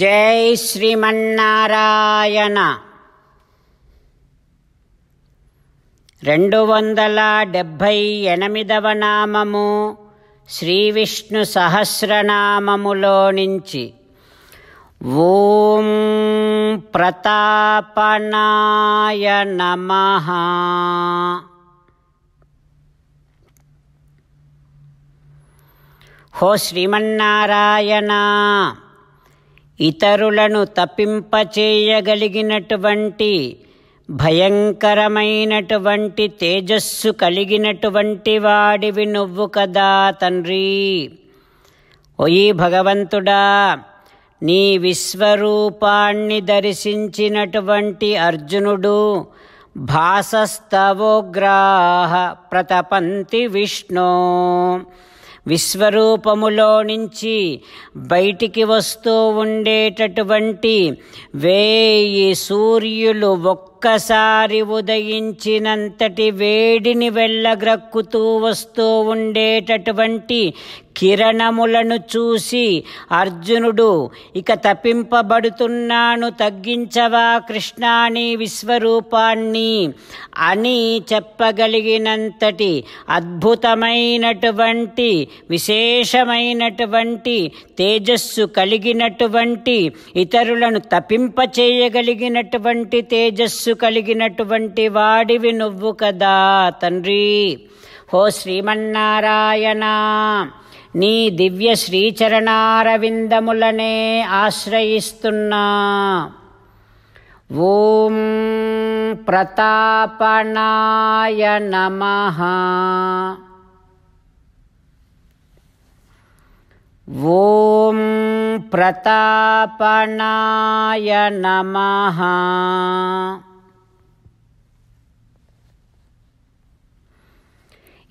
జై శ్రీమన్నారాయణ రెండు వందల డెబ్భై ఎనిమిదవ నామము శ్రీవిష్ణు సహస్రనామములో నుంచి ఓం ప్రతాపనాయ నమ హో శ్రీమన్నారాయణ ఇతరులను తప్పింపచేయగలిగినటువంటి భయంకరమైనటువంటి తేజస్సు కలిగినటువంటి వాడివి నువ్వు కదా తండ్రి ఓయి భగవంతుడా నీ విశ్వరూపాన్ని దర్శించినటువంటి అర్జునుడు భాసస్తవోగ్రాహ ప్రతపంతి విష్ణో విశ్వరూపములో నుంచి బయటికి వస్తూ ఉండేటటువంటి వేయి సూర్యులు ఒక్క ఒక్కసారి ఉదయించినంతటి వేడిని వెళ్ళగ్రక్కుతూ వస్తూ ఉండేటటువంటి కిరణములను చూసి అర్జునుడు ఇక తప్పింపబడుతున్నాను తగ్గించవా కృష్ణాని విశ్వరూపాన్ని అని చెప్పగలిగినంతటి అద్భుతమైనటువంటి విశేషమైనటువంటి తేజస్సు కలిగినటువంటి ఇతరులను తప్పింపచేయగలిగినటువంటి తేజస్సు మనస్సు కలిగినటువంటి వాడివి నువ్వు కదా తండ్రి హో శ్రీమన్నారాయణ నీ దివ్య శ్రీచరణారవిందములనే ఆశ్రయిస్తున్నా ఓం ప్రతాపణాయ నమ ఓం ప్రతాపణాయ నమ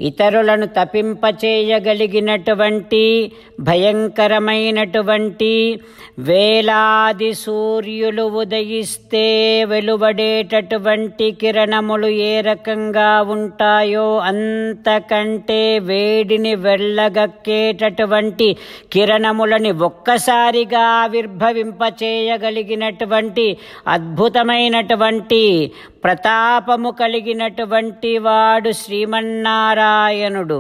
ఇతరులను తపింపచేయగలిగినటువంటి భయంకరమైనటువంటి వేలాది సూర్యులు ఉదయిస్తే వెలువడేటటువంటి కిరణములు ఏ రకంగా ఉంటాయో అంతకంటే వేడిని వెళ్ళగక్కేటటువంటి కిరణములని ఒక్కసారిగా ఆవిర్భవింపచేయగలిగినటువంటి అద్భుతమైనటువంటి ప్రతాపము కలిగినటువంటి వాడు శ్రీమన్నారాయణ నారాయణుడు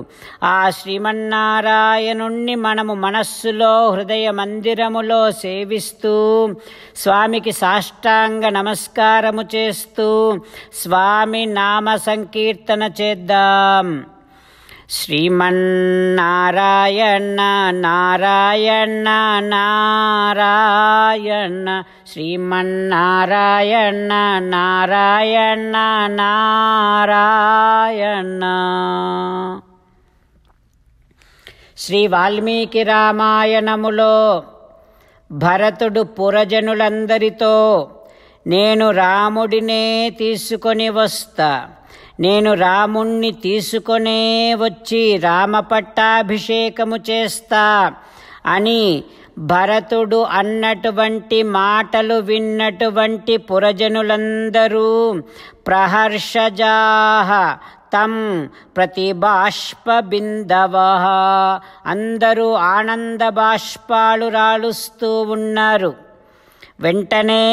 ఆ శ్రీమన్నారాయణుణ్ణి మనము మనస్సులో హృదయ మందిరములో సేవిస్తూ స్వామికి సాష్టాంగ నమస్కారము చేస్తూ స్వామి నామ సంకీర్తన చేద్దాం శ్రీమన్నారాయణ నారాయణ నారాయణ శ్రీమన్నారాయణ నారాయణ నారాయణ శ్రీ వాల్మీకి రామాయణములో భరతుడు పురజనులందరితో నేను రాముడినే తీసుకొని వస్తా నేను రాముణ్ణి తీసుకొనే వచ్చి రామపట్టాభిషేకము చేస్తా అని భరతుడు అన్నటువంటి మాటలు విన్నటువంటి పురజనులందరూ ప్రహర్షజాహ తం బిందవ అందరూ ఆనంద బాష్పాలు రాలుస్తూ ఉన్నారు వెంటనే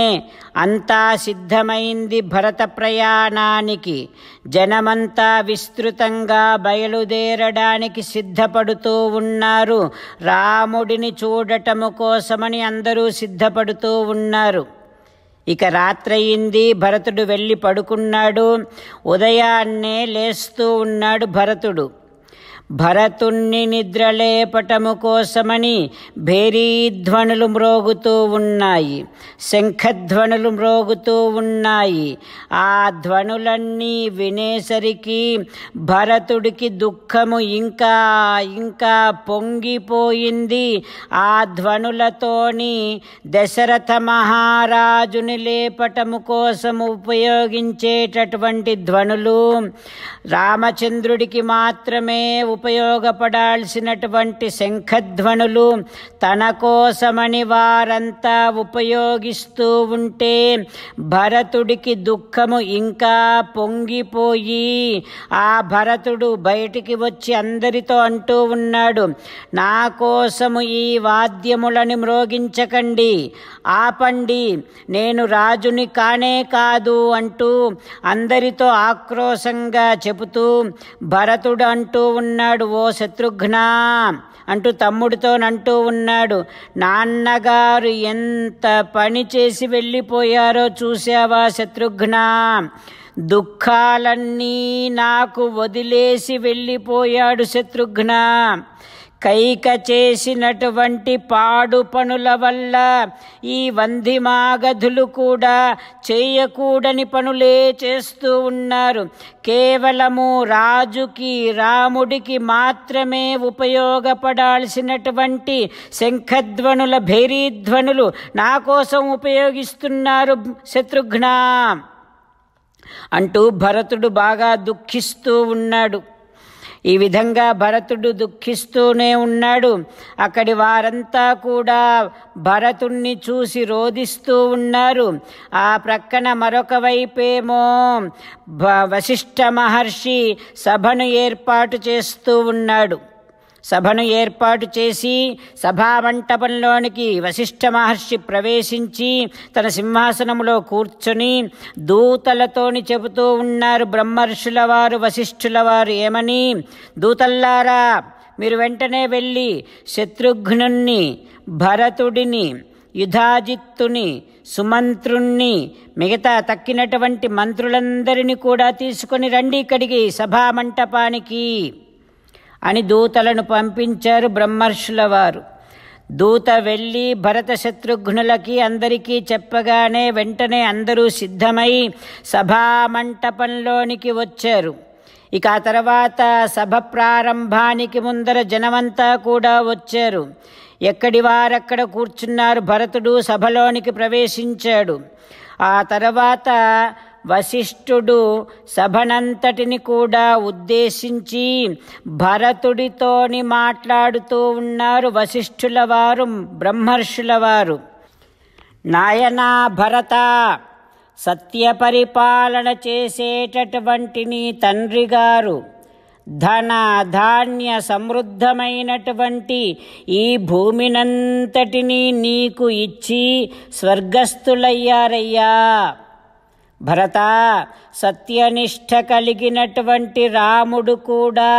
అంతా సిద్ధమైంది భరత ప్రయాణానికి జనమంతా విస్తృతంగా బయలుదేరడానికి సిద్ధపడుతూ ఉన్నారు రాముడిని చూడటము కోసమని అందరూ సిద్ధపడుతూ ఉన్నారు ఇక రాత్రయింది భరతుడు వెళ్ళి పడుకున్నాడు ఉదయాన్నే లేస్తూ ఉన్నాడు భరతుడు భరతుణ్ణి నిద్రలేపటము కోసమని భేరీధ్వనులు మ్రోగుతూ ఉన్నాయి శంఖధ్వనులు మ్రోగుతూ ఉన్నాయి ఆ ధ్వనులన్నీ వినేసరికి భరతుడికి దుఃఖము ఇంకా ఇంకా పొంగిపోయింది ఆ ధ్వనులతోని దశరథ మహారాజుని లేపటము కోసం ఉపయోగించేటటువంటి ధ్వనులు రామచంద్రుడికి మాత్రమే ఉపయోగపడాల్సినటువంటి శంఖధ్వనులు తన కోసమని వారంతా ఉపయోగిస్తూ ఉంటే భరతుడికి దుఃఖము ఇంకా పొంగిపోయి ఆ భరతుడు బయటికి వచ్చి అందరితో అంటూ ఉన్నాడు నా కోసము ఈ వాద్యములని మ్రోగించకండి ఆపండి నేను రాజుని కానే కాదు అంటూ అందరితో ఆక్రోశంగా చెబుతూ భరతుడు అంటూ ఉన్నాడు ఉన్నాడు ఓ శత్రుఘ్న అంటూ తమ్ముడితోనంటూ ఉన్నాడు నాన్నగారు ఎంత పని చేసి వెళ్ళిపోయారో చూసావా శత్రుఘ్న దుఃఖాలన్నీ నాకు వదిలేసి వెళ్ళిపోయాడు శత్రుఘ్న కైక చేసినటువంటి పాడు పనుల వల్ల ఈ వంధిమాగధులు కూడా చేయకూడని పనులే చేస్తూ ఉన్నారు కేవలము రాజుకి రాముడికి మాత్రమే ఉపయోగపడాల్సినటువంటి శంఖధ్వనుల భైరీధ్వనులు నా కోసం ఉపయోగిస్తున్నారు శత్రుఘ్న అంటూ భరతుడు బాగా దుఃఖిస్తూ ఉన్నాడు ఈ విధంగా భరతుడు దుఃఖిస్తూనే ఉన్నాడు అక్కడి వారంతా కూడా భరతుణ్ణి చూసి రోధిస్తూ ఉన్నారు ఆ ప్రక్కన మరొక వైపేమో వశిష్ఠ మహర్షి సభను ఏర్పాటు చేస్తూ ఉన్నాడు సభను ఏర్పాటు చేసి సభామంటపంలోనికి వశిష్ఠ మహర్షి ప్రవేశించి తన సింహాసనంలో కూర్చొని దూతలతోని చెబుతూ ఉన్నారు బ్రహ్మర్షుల వారు వశిష్ఠుల వారు ఏమని దూతల్లారా మీరు వెంటనే వెళ్ళి శత్రుఘ్నుణ్ణి భరతుడిని యుధాజిత్తుని సుమంత్రుణ్ణి మిగతా తక్కినటువంటి మంత్రులందరినీ కూడా తీసుకొని రండి ఇక్కడికి సభామంటపానికి అని దూతలను పంపించారు బ్రహ్మర్షుల వారు దూత వెళ్ళి భరత శత్రుఘ్నులకి అందరికీ చెప్పగానే వెంటనే అందరూ సిద్ధమై సభామంటపంలోనికి వచ్చారు ఇక ఆ తర్వాత సభ ప్రారంభానికి ముందర జనమంతా కూడా వచ్చారు ఎక్కడి వారక్కడ కూర్చున్నారు భరతుడు సభలోనికి ప్రవేశించాడు ఆ తర్వాత వశిష్ఠుడు సభనంతటిని కూడా ఉద్దేశించి భరతుడితోని మాట్లాడుతూ ఉన్నారు వశిష్ఠుల వారు బ్రహ్మర్షుల వారు నాయనా భరత సత్య పరిపాలన చేసేటటువంటి నీ తండ్రి గారు ధన ధాన్య సమృద్ధమైనటువంటి ఈ భూమినంతటినీ నీకు ఇచ్చి స్వర్గస్థులయ్యారయ్యా భరత సత్యనిష్ట కలిగినటువంటి రాముడు కూడా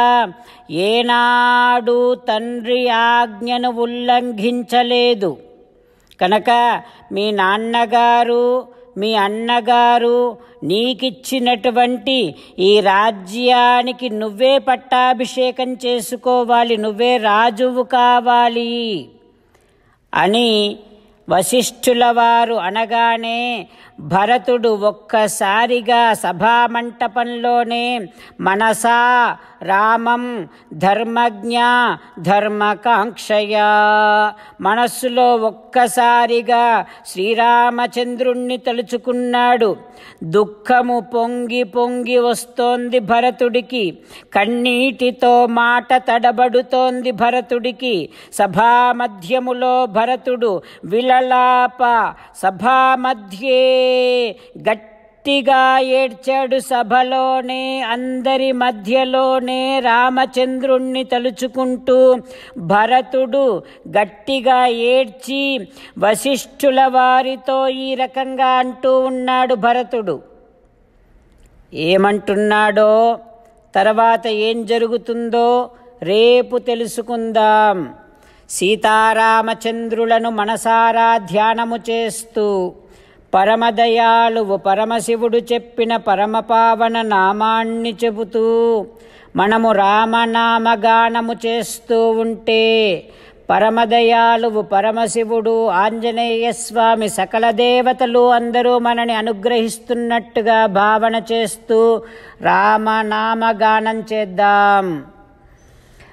ఏనాడు తండ్రి ఆజ్ఞను ఉల్లంఘించలేదు కనుక మీ నాన్నగారు మీ అన్నగారు నీకిచ్చినటువంటి ఈ రాజ్యానికి నువ్వే పట్టాభిషేకం చేసుకోవాలి నువ్వే రాజువు కావాలి అని వశిష్ఠుల వారు అనగానే భరతుడు ఒక్కసారిగా సభామంటపంలోనే మనసా రామం ధర్మజ్ఞ ధర్మకాంక్షయా మనస్సులో ఒక్కసారిగా శ్రీరామచంద్రుణ్ణి తలుచుకున్నాడు దుఃఖము పొంగి పొంగి వస్తోంది భరతుడికి కన్నీటితో మాట తడబడుతోంది భరతుడికి సభామధ్యములో భరతుడు విల కలాప సభామధ్యే మధ్యే గట్టిగా ఏడ్చాడు సభలోనే అందరి మధ్యలోనే రామచంద్రుణ్ణి తలుచుకుంటూ భరతుడు గట్టిగా ఏడ్చి వశిష్ఠుల వారితో ఈ రకంగా అంటూ ఉన్నాడు భరతుడు ఏమంటున్నాడో తర్వాత ఏం జరుగుతుందో రేపు తెలుసుకుందాం సీతారామచంద్రులను మనసారా ధ్యానము చేస్తూ పరమదయాళువు పరమశివుడు చెప్పిన పరమపావన నామాన్ని చెబుతూ మనము రామనామగానము చేస్తూ ఉంటే పరమదయాలు పరమశివుడు ఆంజనేయ స్వామి సకల దేవతలు అందరూ మనని అనుగ్రహిస్తున్నట్టుగా భావన చేస్తూ రామనామగానం చేద్దాం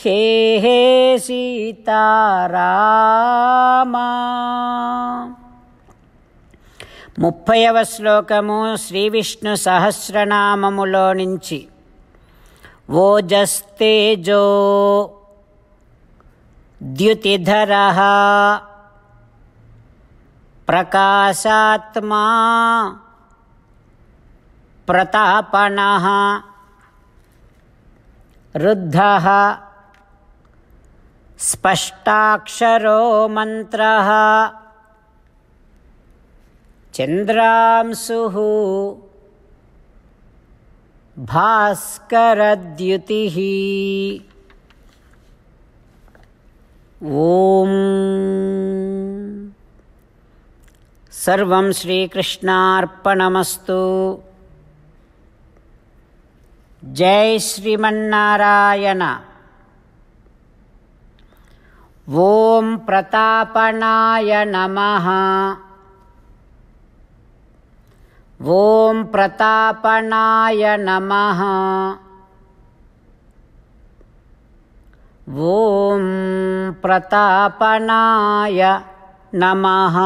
హే హే సీతారామా ముప్పైవ శ్లోకము శ్రీ విష్ణు సహస్రనామములో నుంచి ఓజస్తేజో ద్యుతిధర ప్రకాశాత్మా ప్రతాపణ రుద్ధ स्पष्टाक्षरो मन्त्रः चन्द्रांशुः भास्करद्युतिः ॐ सर्वं श्रीकृष्णार्पणमस्तु जय श्रीमन्नारायण ं प्रतापनाय नमः वों प्रतापनाय नमः वों प्रतापनाय नमः